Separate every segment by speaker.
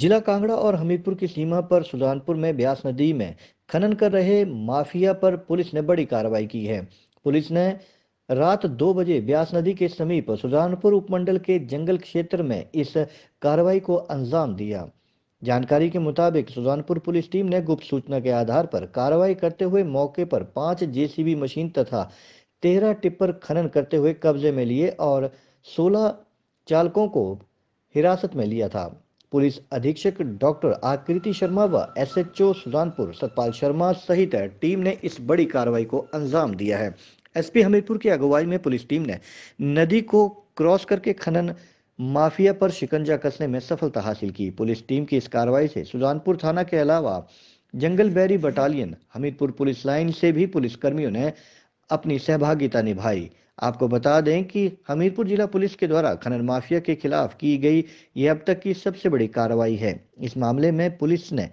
Speaker 1: जिला कांगड़ा और हमीरपुर की सीमा पर सुजानपुर में ब्यास नदी में खनन कर रहे माफिया पर पुलिस ने बड़ी कार्रवाई की है पुलिस ने रात दो बजे ब्यास नदी के समीप सुजानपुर उपमंडल के जंगल क्षेत्र में इस कार्रवाई को अंजाम दिया जानकारी के मुताबिक सुजानपुर पुलिस टीम ने गुप्त सूचना के आधार पर कार्रवाई करते हुए मौके पर पांच जेसीबी मशीन तथा तेरह टिप्पर खनन करते हुए कब्जे में लिए और सोलह चालकों को हिरासत में लिया था पुलिस अधीक्षक डॉक्टर आकृति शर्मा व एसएचओ सुजानपुर सतपाल शर्मा सहित टीम ने इस बड़ी कार्रवाई को अंजाम दिया है एसपी हमीरपुर की अगुवाई में पुलिस टीम ने नदी को क्रॉस करके खनन माफिया पर शिकंजा कसने में सफलता हासिल की पुलिस टीम की इस कार्रवाई से सुजानपुर थाना के अलावा Jangal Beri battalion Hamirpur police line से भी पुलिसकर्मियों ने अपनी सहभागिता निभाई आपको बता दें कि हमीरपुर जिला पुलिस के द्वारा खनन माफिया के खिलाफ की गई ये अब तक की सबसे बड़ी कार्रवाई है इस मामले में पुलिस ने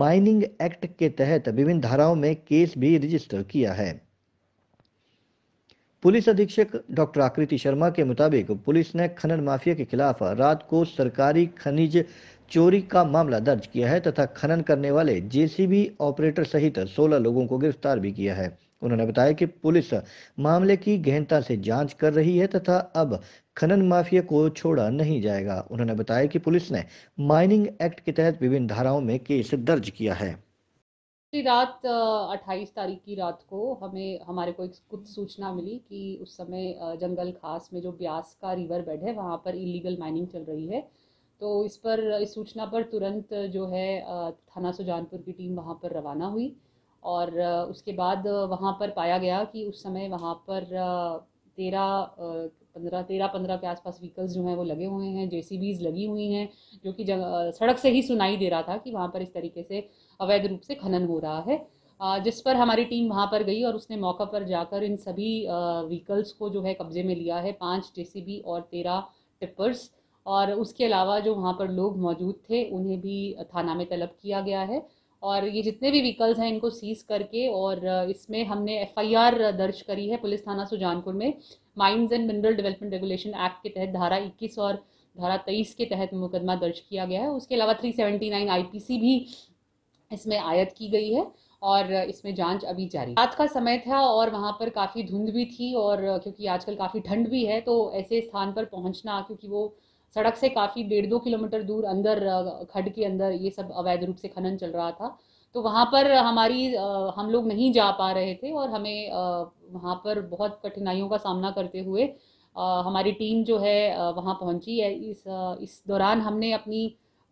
Speaker 1: माइनिंग एक्ट के तहत विभिन्न धाराओं में केस भी रजिस्टर किया है पुलिस अधीक्षक डॉक्टर आकृति शर्मा के मुताबिक पुलिस ने खनन माफिया के खिलाफ रात को सरकारी खनिज चोरी का मामला दर्ज किया है तथा खनन करने वाले जेसीबी ऑपरेटर सहित 16 लोगों को गिरफ्तार भी किया है उन्होंने बताया कि पुलिस मामले की गहनता से जांच कर रही है तथा अब खनन माफिया को छोड़ा नहीं जाएगा उन्होंने बताया कि पुलिस ने माइनिंग एक्ट के तहत विभिन्न धाराओं में केस दर्ज किया है
Speaker 2: रात 28 तारीख की रात को हमें हमारे को एक कुछ सूचना मिली कि उस समय जंगल खास में जो ब्यास का रिवर बेड है वहाँ पर इलीगल माइनिंग चल रही है तो इस पर इस सूचना पर तुरंत जो है थाना सुजानपुर की टीम वहाँ पर रवाना हुई और उसके बाद वहाँ पर पाया गया कि उस समय वहाँ पर तेरह पंद्रह तेरह पंद्रह के आसपास व्हीकल्स जो हैं वो लगे हुए हैं जे लगी हुई हैं जो कि सड़क से ही सुनाई दे रहा था कि वहाँ पर इस तरीके से अवैध रूप से खनन हो रहा है जिस पर हमारी टीम वहाँ पर गई और उसने मौका पर जाकर इन सभी व्हीकल्स को जो है कब्जे में लिया है पाँच जे और तेरह टिप्पर्स और उसके अलावा जो वहाँ पर लोग मौजूद थे उन्हें भी थाना में तलब किया गया है और ये जितने भी व्हीकल्स हैं इनको सीज करके और इसमें हमने एफआईआर दर्ज करी है पुलिस थाना सुजानपुर में mines and mineral development regulation act के तहत धारा 21 और धारा 23 के तहत मुकदमा दर्ज किया गया है उसके अलावा 379 आईपीसी भी इसमें आयत की गई है और इसमें जांच अभी जारी रात का समय था और वहाँ पर काफ़ी धुंध भी थी और क्योंकि आजकल काफ़ी ठंड भी है तो ऐसे स्थान पर पहुँचना क्योंकि वो सड़क से काफ़ी डेढ़ दो किलोमीटर दूर अंदर खड के अंदर ये सब अवैध रूप से खनन चल रहा था तो वहाँ पर हमारी हम लोग नहीं जा पा रहे थे और हमें वहाँ पर बहुत कठिनाइयों का सामना करते हुए हमारी टीम जो है वहाँ पहुँची है इस इस दौरान हमने अपनी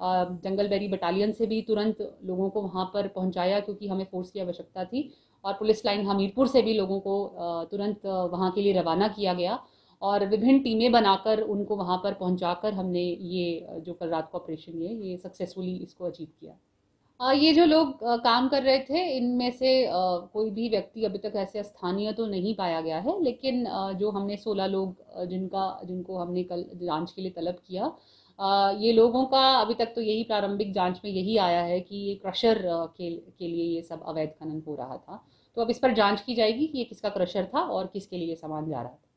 Speaker 2: जंगल बैरी बटालियन से भी तुरंत लोगों को वहाँ पर पहुँचाया क्योंकि हमें फोर्स की आवश्यकता थी और पुलिस लाइन हमीरपुर से भी लोगों को तुरंत वहाँ के लिए रवाना किया गया और विभिन्न टीमें बनाकर उनको वहाँ पर पहुँचाकर हमने ये जो कल रात को ऑपरेशन ये ये सक्सेसफुली इसको अचीव किया ये जो लोग काम कर रहे थे इनमें से कोई भी व्यक्ति अभी तक ऐसे स्थानीय तो नहीं पाया गया है लेकिन जो हमने 16 लोग जिनका जिनको हमने कल जांच के लिए तलब किया ये लोगों का अभी तक तो यही प्रारंभिक जांच में यही आया है कि ये क्रशर के के लिए ये सब अवैध खनन हो रहा था तो अब इस पर जांच की जाएगी कि ये किसका क्रशर था और किसके लिए सामान जा रहा था